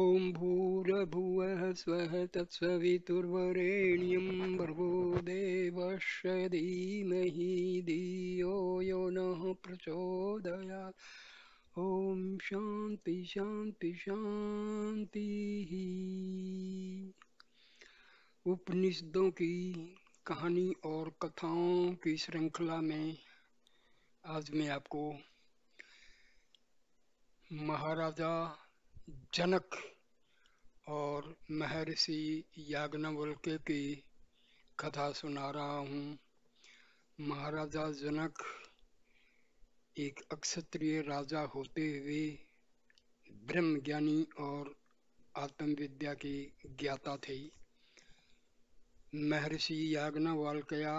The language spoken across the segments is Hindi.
ॐ भूर्भुवः स्वः तत्सवितुर्वरेण्यं भर्गो देवस्य धीमहि धियो यो नः प्रचोदया ॐ शान्ति शान्ति शान्तिः उपनिषदों की कहानी और कथाओं की श्रृंखला में आज मैं आपको महाराजा जनक और महर्षि याग्नवल्क की कथा सुना रहा हूँ महाराजा जनक एक अक्षत्रिय राजा होते हुए ब्रह्म ज्ञानी और आत्मविद्या की ज्ञाता थे महर्षि याज्ञवल्क्या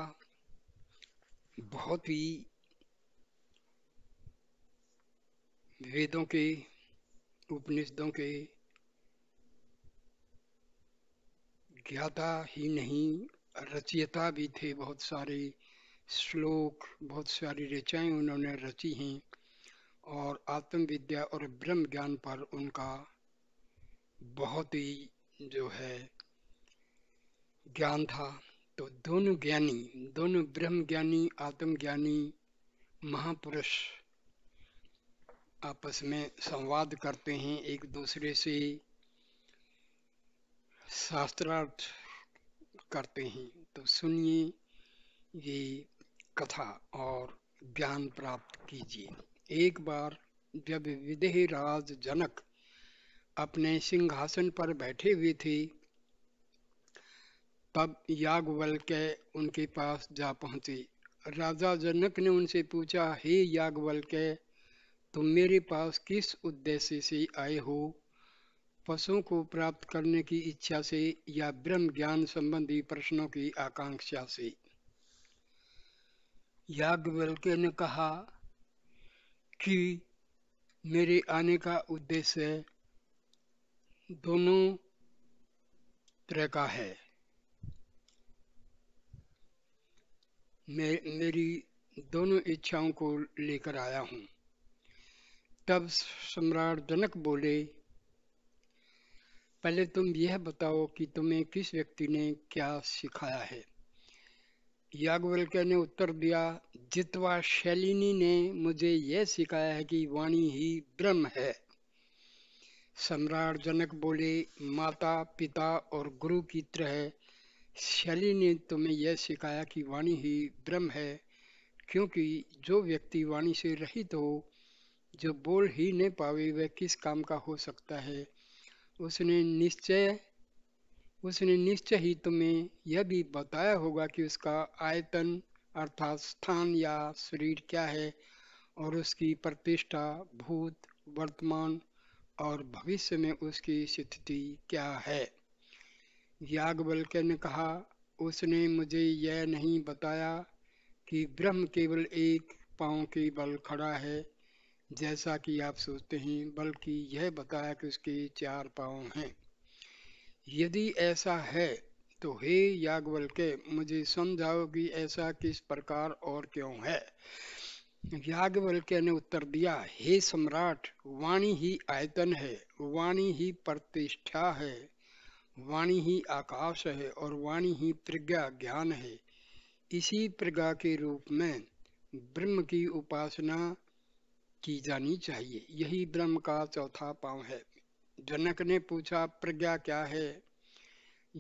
बहुत ही वेदों के उपनिषदों के ज्ञाता ही नहीं रचयिता भी थे बहुत सारे श्लोक बहुत सारी रचाएं उन्होंने रची हैं और आत्मविद्या और ब्रह्म ज्ञान पर उनका बहुत ही जो है ज्ञान था तो दोनों ज्ञानी दोनों ब्रह्म ज्ञानी आत्मज्ञानी महापुरुष आपस में संवाद करते हैं एक दूसरे से शास्त्रार्थ करते हैं तो सुनिए ये कथा और ज्ञान प्राप्त कीजिए एक बार जब विदेह राज जनक अपने सिंहासन पर बैठे हुए थे तब यागवल के उनके पास जा पहुंचे राजा जनक ने उनसे पूछा हे यागवल के तुम मेरे पास किस उद्देश्य से आए हो पशुओं को प्राप्त करने की इच्छा से या ब्रह्म ज्ञान संबंधी प्रश्नों की आकांक्षा से याज्ञवल्क्य ने कहा कि मेरे आने का उद्देश्य दोनों तरह का है मैं मेरी दोनों इच्छाओं को लेकर आया हूँ तब सम्राट जनक बोले पहले तुम यह बताओ कि तुम्हें किस व्यक्ति ने क्या सिखाया है याग्ञवल्क्य ने उत्तर दिया जितवा शैलिनी ने मुझे यह सिखाया है कि वाणी ही ब्रह्म है सम्राट जनक बोले माता पिता और गुरु की तरह शैली ने तुम्हें यह सिखाया कि वाणी ही ब्रह्म है क्योंकि जो व्यक्ति वाणी से रहित हो जो बोल ही नहीं पावे वह किस काम का हो सकता है उसने निश्चय उसने निश्चय ही तुम्हें यह भी बताया होगा कि उसका आयतन अर्थात स्थान या शरीर क्या है और उसकी प्रतिष्ठा भूत वर्तमान और भविष्य में उसकी स्थिति क्या है याज्ञवल्क्य ने कहा उसने मुझे यह नहीं बताया कि ब्रह्म केवल एक पांव के बल खड़ा है जैसा कि आप सोचते हैं बल्कि यह बताया कि उसके चार पाँव हैं यदि ऐसा है तो हे के मुझे समझाओ कि ऐसा किस प्रकार और क्यों है याग्वल्के ने उत्तर दिया हे सम्राट वाणी ही आयतन है वाणी ही प्रतिष्ठा है वाणी ही आकाश है और वाणी ही प्रज्ञा ज्ञान है इसी प्रज्ञा के रूप में ब्रह्म की उपासना की जानी चाहिए यही ब्रह्म का चौथा पांव है जनक ने पूछा प्रज्ञा क्या है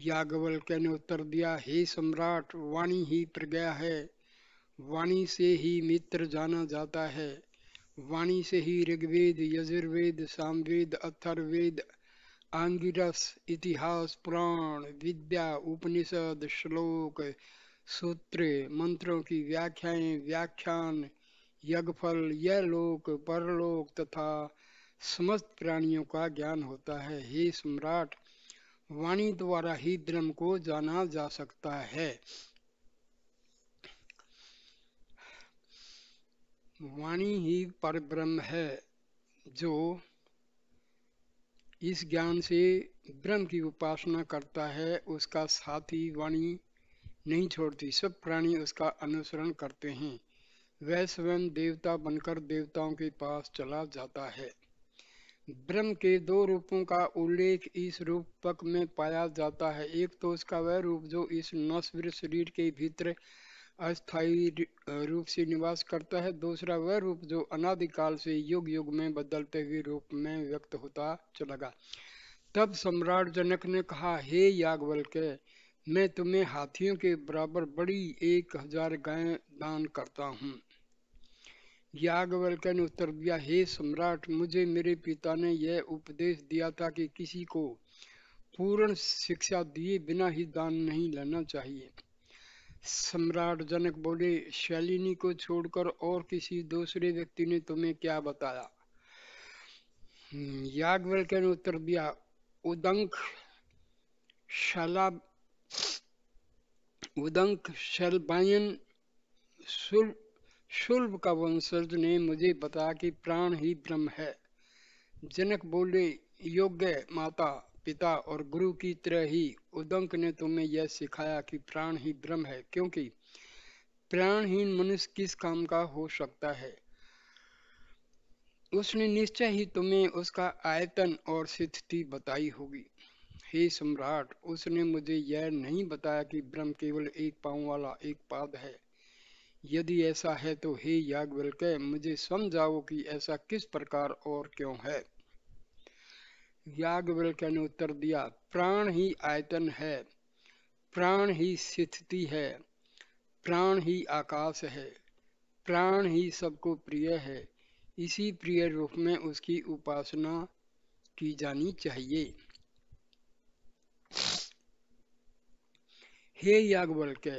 याज्ञवल्क्य ने उत्तर दिया हे सम्राट वाणी ही प्रज्ञा है वाणी से ही मित्र जाना जाता है वाणी से ही ऋग्वेद यजुर्वेद सामवेद अथर्वेद आंगिरस इतिहास पुराण विद्या उपनिषद श्लोक सूत्र मंत्रों की व्याख्याएं व्याख्यान यज्ञफल यह लोक परलोक तथा समस्त प्राणियों का ज्ञान होता है हे सम्राट वाणी द्वारा ही धर्म को जाना जा सकता है वाणी ही पर ब्रह्म है जो इस ज्ञान से ब्रह्म की उपासना करता है उसका साथी वाणी नहीं छोड़ती सब प्राणी उसका अनुसरण करते हैं वह स्वयं देवता बनकर देवताओं के पास चला जाता है ब्रह्म के दो रूपों का उल्लेख इस रूपक में पाया जाता है एक तो उसका वह रूप जो इस नश्वर शरीर के भीतर अस्थायी रूप से निवास करता है दूसरा वह रूप जो अनादिकाल से युग युग में बदलते हुए रूप में व्यक्त होता चला गया तब सम्राट जनक ने कहा हे यागवल के मैं तुम्हें हाथियों के बराबर बड़ी एक हजार गाय दान करता हूँ याग्ञवल्क्य ने उत्तर दिया हे सम्राट मुझे मेरे पिता ने यह उपदेश दिया था कि किसी को पूर्ण शिक्षा दिए बिना ही दान नहीं लेना चाहिए सम्राट जनक बोले शैलिनी को छोड़कर और किसी दूसरे व्यक्ति ने तुम्हें क्या बताया याग्ञवल्क्य ने उत्तर दिया उदंक शलाब उदंक शलबाइन शुल्भ शुल्ब का वंशज ने मुझे बताया कि प्राण ही ब्रह्म है जनक बोले योग्य माता पिता और गुरु की तरह ही उदंक ने तुम्हें यह सिखाया कि प्राण ही ब्रह्म है क्योंकि प्राणहीन मनुष्य किस काम का हो सकता है उसने निश्चय ही तुम्हें उसका आयतन और स्थिति बताई होगी हे सम्राट उसने मुझे यह नहीं बताया कि ब्रह्म केवल एक पाँव वाला एक पाद है यदि ऐसा है तो हे याज्ञवल्क्य मुझे समझाओ कि ऐसा किस प्रकार और क्यों है याज्ञवल्क्य ने उत्तर दिया प्राण ही आयतन है प्राण ही स्थिति है प्राण ही आकाश है प्राण ही सबको प्रिय है इसी प्रिय रूप में उसकी उपासना की जानी चाहिए हे याग्ञवल्क्य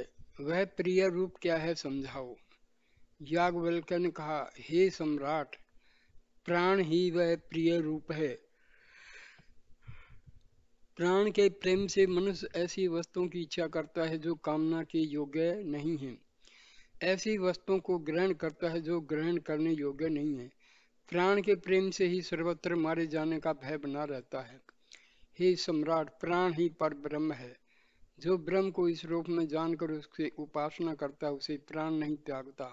वह प्रिय रूप क्या है समझाओ याग्ञवल्क्य ने कहा हे सम्राट प्राण ही वह प्रिय रूप है प्राण के प्रेम से मनुष्य ऐसी वस्तुओं की इच्छा करता है जो कामना के योग्य नहीं है ऐसी वस्तुओं को ग्रहण करता है जो ग्रहण करने योग्य नहीं है प्राण के प्रेम से ही सर्वत्र मारे जाने का भय बना रहता है हे सम्राट प्राण ही पर ब्रह्म है जो ब्रह्म को इस रूप में जानकर उसकी उपासना करता है उसे प्राण नहीं त्यागता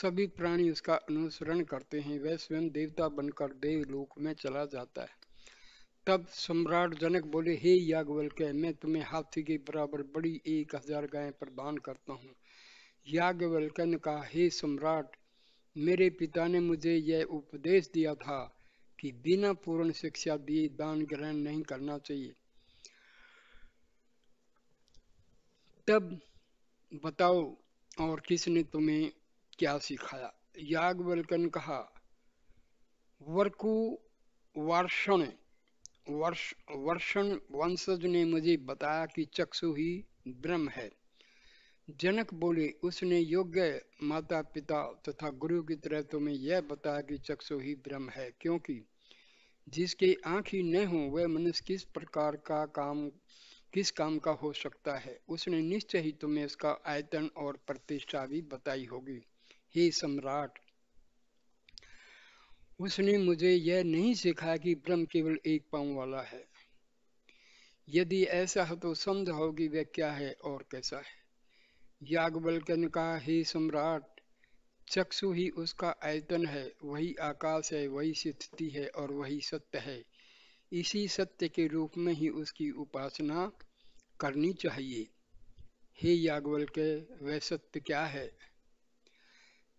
सभी प्राणी उसका अनुसरण करते हैं वह स्वयं देवता बनकर देवलोक में चला जाता है तब सम्राट जनक बोले हे के मैं तुम्हें हाथी के बराबर बड़ी एक हजार गायें प्रदान करता हूँ याज्ञवल्क्य ने कहा हे सम्राट मेरे पिता ने मुझे यह उपदेश दिया था कि बिना पूर्ण शिक्षा दिए दान ग्रहण नहीं करना चाहिए तब बताओ और किसने तुम्हें क्या सिखाया याग्वल्कन कहा वर्कु वर्षण वर्ष वर्षण वंशज ने मुझे बताया कि चक्षु ही ब्रह्म है जनक बोले उसने योग्य माता पिता तथा गुरु की तरह तुम्हें यह बताया कि चक्षु ही ब्रह्म है क्योंकि जिसके आंख ही न हो वह मनुष्य किस प्रकार का काम किस काम का हो सकता है उसने निश्चय ही तुम्हें उसका आयतन और प्रतिष्ठा भी बताई होगी हे सम्राट उसने मुझे यह नहीं सिखाया कि ब्रह्म केवल एक पांव वाला है यदि ऐसा हो तो समझाओ होगी वह क्या है और कैसा है याग्ञवल्क्य ने कहा हे सम्राट चक्षु ही उसका आयतन है वही आकाश है वही स्थिति है और वही सत्य है इसी सत्य के रूप में ही उसकी उपासना करनी चाहिए हे यागवल के वह सत्य क्या है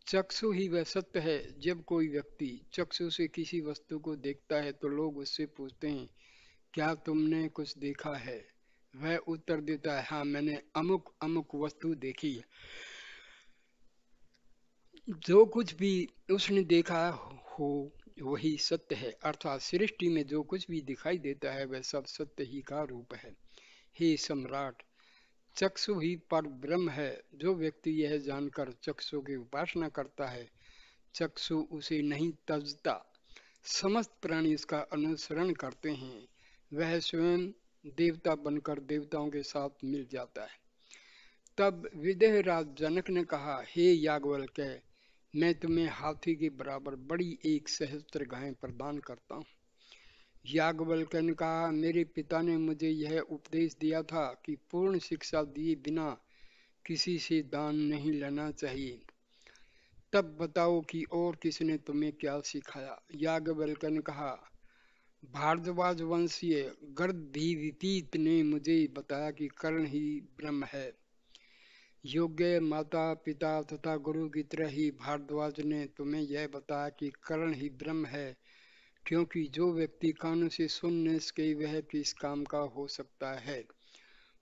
चक्षु ही वह सत्य है जब कोई व्यक्ति चक्षु से किसी वस्तु को देखता है तो लोग उससे पूछते हैं क्या तुमने कुछ देखा है वह उत्तर देता है हाँ मैंने अमुक अमुक वस्तु देखी है जो कुछ भी उसने देखा हो वही सत्य है अर्थात सृष्टि में जो कुछ भी दिखाई देता है वह सब सत्य ही का रूप है ही सम्राट चक्षु ही पर ब्रह्म है जो व्यक्ति यह जानकर चक्षु की उपासना करता है चक्षु उसे नहीं तजता समस्त प्राणी इसका अनुसरण करते हैं वह स्वयं देवता बनकर देवताओं के साथ मिल जाता है तब विदेहराज जनक ने कहा हे यागवल कह मैं तुम्हें हाथी के बराबर बड़ी एक सहस्त्र गायें प्रदान करता हूँ याज्ञवल्क्यन का मेरे पिता ने मुझे यह उपदेश दिया था कि पूर्ण शिक्षा दिए बिना किसी से दान नहीं लेना चाहिए तब बताओ कि और किसने तुम्हें क्या सिखाया याज्ञवल्क्य ने कहा भारद्वाज वंशीय गर्दीत ने मुझे बताया कि कर्ण ही ब्रह्म है योग्य माता पिता तथा गुरु की तरह ही भारद्वाज ने तुम्हें यह बताया कि कर्ण ही ब्रह्म है क्योंकि जो व्यक्ति कानों से सुन न सके वह किस काम का हो सकता है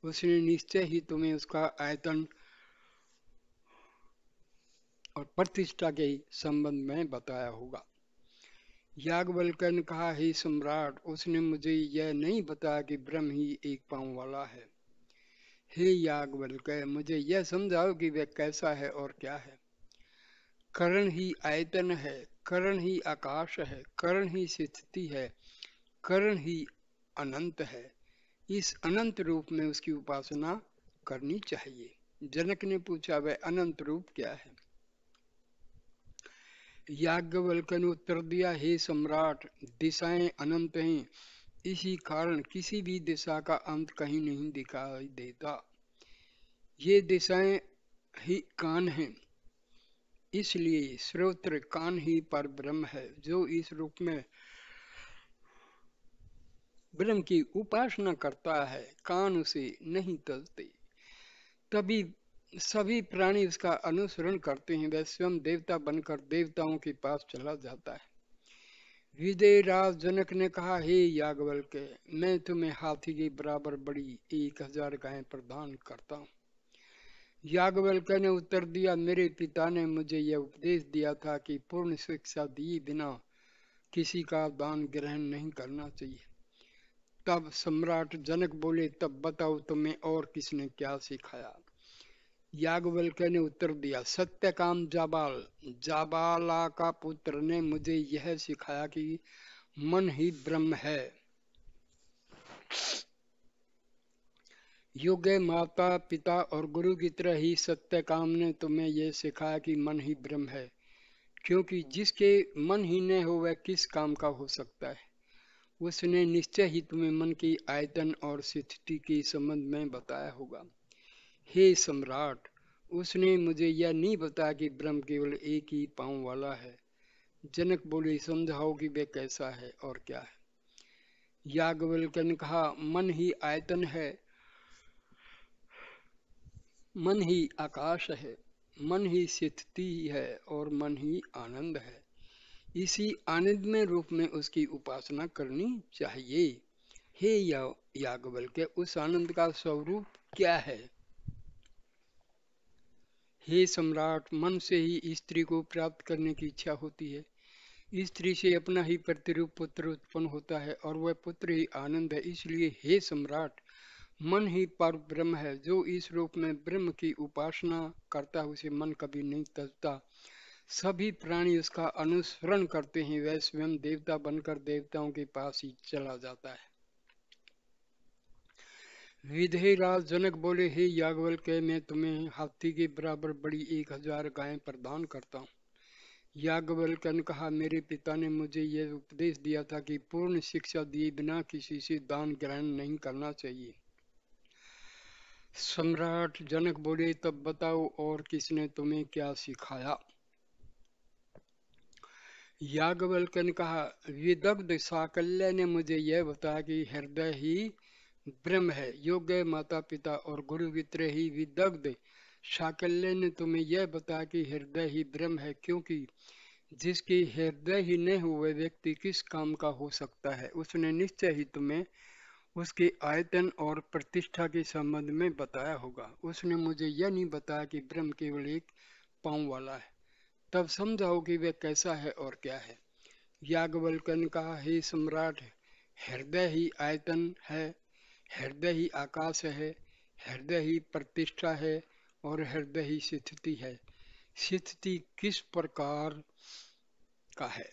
उसने निश्चय ही तुम्हें उसका आयतन और प्रतिष्ठा के संबंध में बताया होगा याग्ञवल्कर ने कहा हे सम्राट उसने मुझे यह नहीं बताया कि ब्रह्म ही एक पांव वाला है हे याग्ञवल्कर मुझे यह समझाओ कि वह कैसा है और क्या है करण ही आयतन है करण ही आकाश है करण ही स्थिति है करण ही अनंत है इस अनंत रूप में उसकी उपासना करनी चाहिए जनक ने पूछा वह अनंत रूप क्या है याज्ञवल्क ने उत्तर दिया हे सम्राट दिशाएं अनंत हैं इसी कारण किसी भी दिशा का अंत कहीं नहीं दिखाई देता ये दिशाएं ही कान हैं इसलिए श्रोत्र कान ही पर ब्रह्म है जो इस रूप में ब्रह्म की उपासना करता है कान उसे नहीं तलते तभी सभी प्राणी उसका अनुसरण करते हैं वह स्वयं देवता बनकर देवताओं के पास चला जाता है विजय राज जनक ने कहा हे यागवल के मैं तुम्हें हाथी के बराबर बड़ी एक हजार गायें प्रदान करता हूँ याग्वल्क्य ने उत्तर दिया मेरे पिता ने मुझे यह उपदेश दिया था कि पूर्ण शिक्षा दिए बिना किसी का दान ग्रहण नहीं करना चाहिए तब सम्राट जनक बोले तब बताओ तुम्हें और किसने क्या सिखाया याग्वल्क्य ने उत्तर दिया सत्यकाम जाबाल जाबाला का पुत्र ने मुझे यह सिखाया कि मन ही ब्रह्म है योग्य माता पिता और गुरु की तरह ही सत्य काम ने तुम्हें यह सिखाया कि मन ही ब्रह्म है क्योंकि जिसके मन ही न हो वह किस काम का हो सकता है उसने निश्चय ही तुम्हें मन की आयतन और स्थिति के संबंध में बताया होगा हे सम्राट उसने मुझे यह नहीं बताया कि ब्रह्म केवल एक ही पाँव वाला है जनक बोले समझाओ कि वे कैसा है और क्या है यागवल्कन ने कहा मन ही आयतन है मन ही आकाश है मन ही स्थिति है और मन ही आनंद है इसी आनंद में रूप में उसकी उपासना करनी चाहिए हे या, यागबल के उस आनंद का स्वरूप क्या है हे सम्राट मन से ही स्त्री को प्राप्त करने की इच्छा होती है स्त्री से अपना ही प्रतिरूप पुत्र उत्पन्न होता है और वह पुत्र ही आनंद है इसलिए हे सम्राट मन ही पर ब्रह्म है जो इस रूप में ब्रह्म की उपासना करता है उसे मन कभी नहीं तजता सभी प्राणी उसका अनुसरण करते हैं वह स्वयं देवता बनकर देवताओं के पास ही चला जाता है राज जनक बोले हे यागवल के मैं तुम्हें हाथी के बराबर बड़ी एक हजार गायें प्रदान करता हूँ याज्ञवल्क्य ने कहा मेरे पिता ने मुझे यह उपदेश दिया था कि पूर्ण शिक्षा दिए बिना किसी से दान ग्रहण नहीं करना चाहिए सम्राट जनक बोले तब बताओ और किसने तुम्हें क्या सिखाया याज्ञवल्क्य ने कहा विदग्ध साकल्य ने मुझे यह बताया कि हृदय ही ब्रह्म है योग्य माता पिता और गुरु मित्र ही विदग्ध साकल्य ने तुम्हें यह बताया कि हृदय ही ब्रह्म है क्योंकि जिसकी हृदय ही नहीं हुए व्यक्ति किस काम का हो सकता है उसने निश्चय ही तुम्हें उसके आयतन और प्रतिष्ठा के संबंध में बताया होगा उसने मुझे यह नहीं बताया कि ब्रह्म केवल एक पाँव वाला है तब समझाओ कि वह कैसा है और क्या है यागवल्कन का हे सम्राट हृदय ही आयतन है हृदय ही आकाश है हृदय ही प्रतिष्ठा है और हृदय ही स्थिति है स्थिति किस प्रकार का है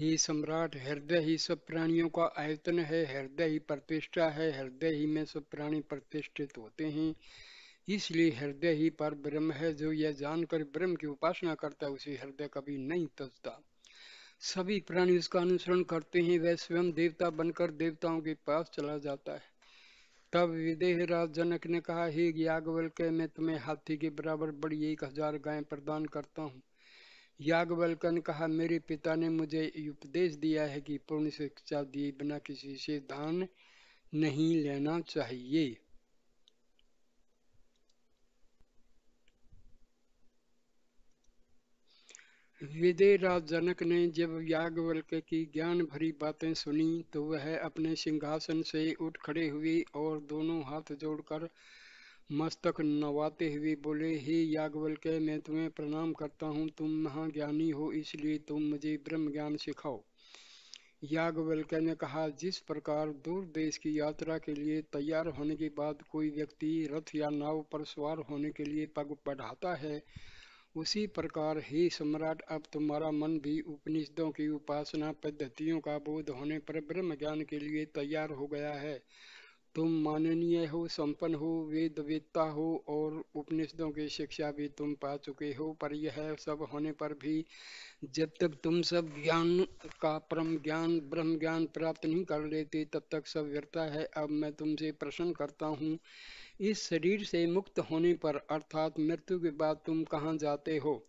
ही सम्राट हृदय ही सब प्राणियों का आयतन है हृदय ही प्रतिष्ठा है हृदय ही में सब प्राणी प्रतिष्ठित होते हैं इसलिए हृदय ही पर ब्रह्म है जो यह जानकर ब्रह्म की उपासना करता है उसे हृदय कभी नहीं तजता सभी प्राणी उसका अनुसरण करते हैं वह स्वयं देवता बनकर देवताओं के पास चला जाता है तब विदेह राज जनक ने कहा हे यागवल के मैं तुम्हें हाथी के बराबर बड़ी एक हजार गाय प्रदान करता हूँ यागवल्कन कहा मेरे पिता ने मुझे उपदेश दिया है कि पूर्ण शिक्षा दिए बिना किसी से दान नहीं लेना चाहिए विदयराज जनक ने जब यागवल्क की ज्ञान भरी बातें सुनी तो वह अपने सिंहासन से उठ खड़े हुए और दोनों हाथ जोड़कर मस्तक नवाते हुए बोले हे के मैं तुम्हें प्रणाम करता हूँ तुम महाज्ञानी हो इसलिए तुम मुझे ब्रह्म ज्ञान सिखाओ याग्वल्के ने कहा जिस प्रकार दूर देश की यात्रा के लिए तैयार होने के बाद कोई व्यक्ति रथ या नाव पर सवार होने के लिए पग बढ़ाता है उसी प्रकार हे सम्राट अब तुम्हारा मन भी उपनिषदों की उपासना पद्धतियों का बोध होने पर ब्रह्म ज्ञान के लिए तैयार हो गया है तुम माननीय हो संपन्न हो वेद वेदता हो और उपनिषदों की शिक्षा भी तुम पा चुके हो पर यह सब होने पर भी जब तक तुम सब ज्ञान का परम ज्ञान ब्रह्म ज्ञान प्राप्त नहीं कर लेते तब तक सब व्यर्था है अब मैं तुमसे प्रश्न करता हूँ इस शरीर से मुक्त होने पर अर्थात मृत्यु के बाद तुम कहाँ जाते हो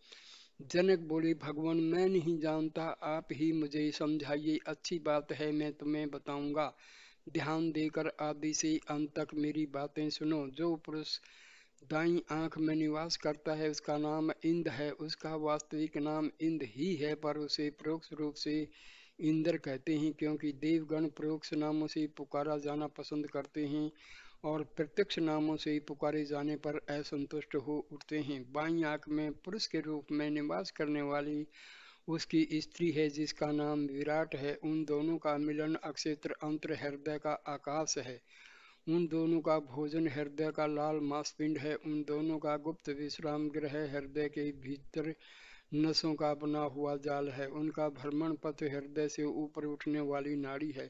जनक बोले भगवान मैं नहीं जानता आप ही मुझे समझाइए अच्छी बात है मैं तुम्हें बताऊंगा ध्यान देकर आदि से अंत तक मेरी बातें सुनो जो पुरुष दाई आंख में निवास करता है उसका नाम इंद है उसका वास्तविक नाम इंद ही है पर उसे परोक्ष रूप से इंद्र कहते हैं क्योंकि देवगण परोक्ष नामों से पुकारा जाना पसंद करते हैं और प्रत्यक्ष नामों से ही पुकारे जाने पर असंतुष्ट हो उठते हैं बाई आंख में पुरुष के रूप में निवास करने वाली उसकी स्त्री है जिसका नाम विराट है उन दोनों का मिलन अक्षेत्र अंतर हृदय का आकाश है उन दोनों का भोजन हृदय का लाल मांसपिंड है उन दोनों का गुप्त विश्राम ग्रह हृदय के भीतर नसों का बना हुआ जाल है उनका भ्रमण पथ हृदय से ऊपर उठने वाली नाड़ी है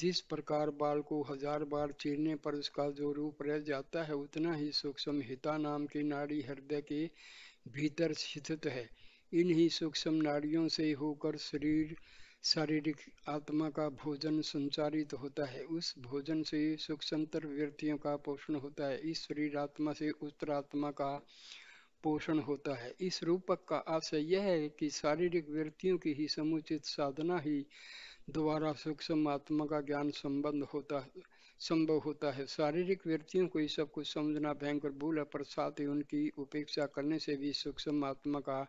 जिस प्रकार बाल को हजार बार चीरने पर उसका जो रूप रह जाता है उतना ही सूक्ष्म हिता नाम की नाड़ी हृदय के भीतर स्थित है इन्हीं सूक्ष्म नाड़ियों से होकर शरीर शारीरिक आत्मा का भोजन संचारित होता है उस भोजन से सूक्ष्मतर व्यक्तियों का पोषण होता है इस शरीर आत्मा से उत्तर आत्मा का पोषण होता है इस रूपक का आशय यह है कि शारीरिक व्यक्तियों की ही समुचित साधना ही द्वारा सूक्ष्म आत्मा का ज्ञान संबंध होता है संभव होता है शारीरिक व्यक्तियों को ये सब कुछ समझना भयंकर भूल है पर साथ ही उनकी उपेक्षा करने से भी सूक्ष्म आत्मा का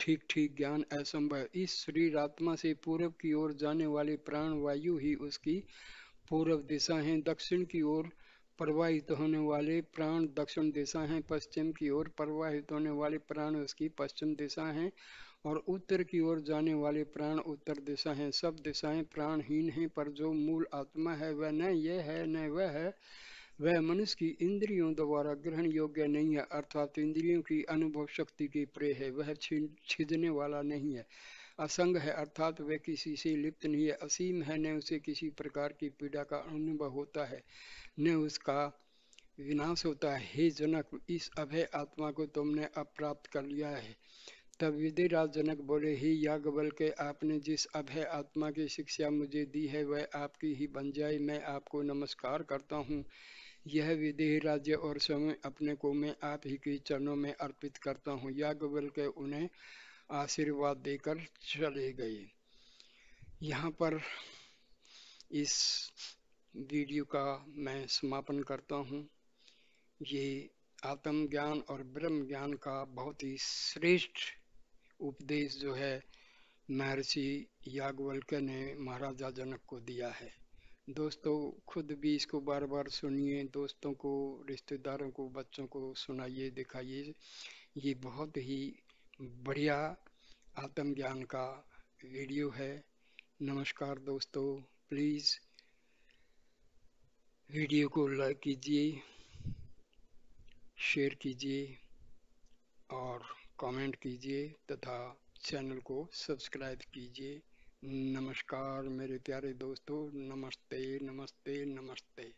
ठीक ठीक ज्ञान असंभव इस शरीर आत्मा से पूर्व की ओर जाने वाली वायु ही उसकी पूर्व दिशा है दक्षिण की ओर प्रवाहित होने वाले प्राण दक्षिण दिशा हैं पश्चिम की ओर प्रवाहित होने वाले प्राण उसकी पश्चिम दिशा हैं और उत्तर की ओर जाने वाले प्राण उत्तर दिशा हैं सब दिशाएं प्राणहीन हैं पर जो मूल आत्मा है वह न यह है न वह है वह मनुष्य की इंद्रियों द्वारा ग्रहण योग्य नहीं है अर्थात इंद्रियों की अनुभव शक्ति की प्रे है वह छिदने वाला नहीं है असंग है अर्थात वह किसी से लिप्त नहीं है असीम है न उसे किसी प्रकार की पीड़ा का अनुभव होता है न उसका विनाश होता है हे जनक इस अभय आत्मा को तुमने अप्राप्त कर लिया है तब विधिराज जनक बोले ही बल के आपने जिस अभय आत्मा की शिक्षा मुझे दी है वह आपकी ही बन जाए मैं आपको नमस्कार करता हूँ यह विदेह राज्य और समय अपने को मैं आप ही के चरणों में अर्पित करता हूँ याज्ञवल के उन्हें आशीर्वाद देकर चले गए यहाँ पर इस वीडियो का मैं समापन करता हूँ ये आत्मज्ञान और ब्रह्म ज्ञान का बहुत ही श्रेष्ठ उपदेश जो है महर्षि याज्ञवल्क्य ने महाराजा जनक को दिया है दोस्तों खुद भी इसको बार बार सुनिए दोस्तों को रिश्तेदारों को बच्चों को सुनाइए दिखाइए ये बहुत ही बढ़िया आत्मज्ञान का वीडियो है नमस्कार दोस्तों प्लीज़ वीडियो को लाइक कीजिए शेयर कीजिए और कमेंट कीजिए तथा चैनल को सब्सक्राइब कीजिए नमस्कार मेरे प्यारे दोस्तों नमस्ते नमस्ते नमस्ते